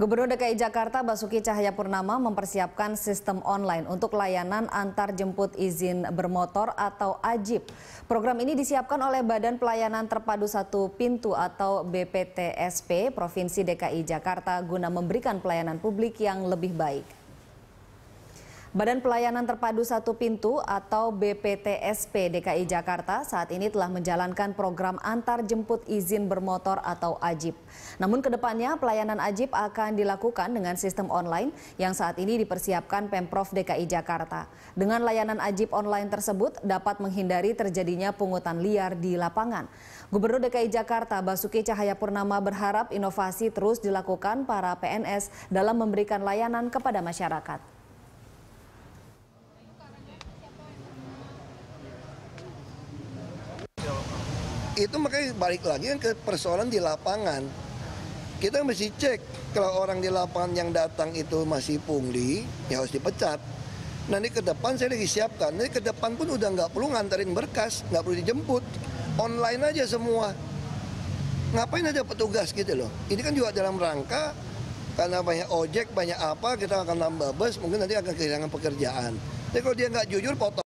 Gubernur DKI Jakarta Basuki Cahayapurnama mempersiapkan sistem online untuk layanan antar jemput izin bermotor atau AJIP. Program ini disiapkan oleh Badan Pelayanan Terpadu Satu Pintu atau BPTSP Provinsi DKI Jakarta guna memberikan pelayanan publik yang lebih baik. Badan Pelayanan Terpadu Satu Pintu atau BPTSP DKI Jakarta saat ini telah menjalankan program antar jemput izin bermotor atau AJIP. Namun kedepannya pelayanan AJIP akan dilakukan dengan sistem online yang saat ini dipersiapkan Pemprov DKI Jakarta. Dengan layanan AJIP online tersebut dapat menghindari terjadinya pungutan liar di lapangan. Gubernur DKI Jakarta Basuki Cahayapurnama berharap inovasi terus dilakukan para PNS dalam memberikan layanan kepada masyarakat. itu makanya balik lagi kan ke persoalan di lapangan. Kita mesti cek kalau orang di lapangan yang datang itu masih pungli, ya harus dipecat. Nanti ke depan saya lagi siapkan. Nanti ke depan pun udah nggak perlu nganterin berkas, nggak perlu dijemput. Online aja semua. Ngapain ada petugas gitu loh. Ini kan juga dalam rangka karena banyak ojek, banyak apa, kita akan nambah bus, mungkin nanti akan kehilangan pekerjaan. Tapi kalau dia nggak jujur, potong.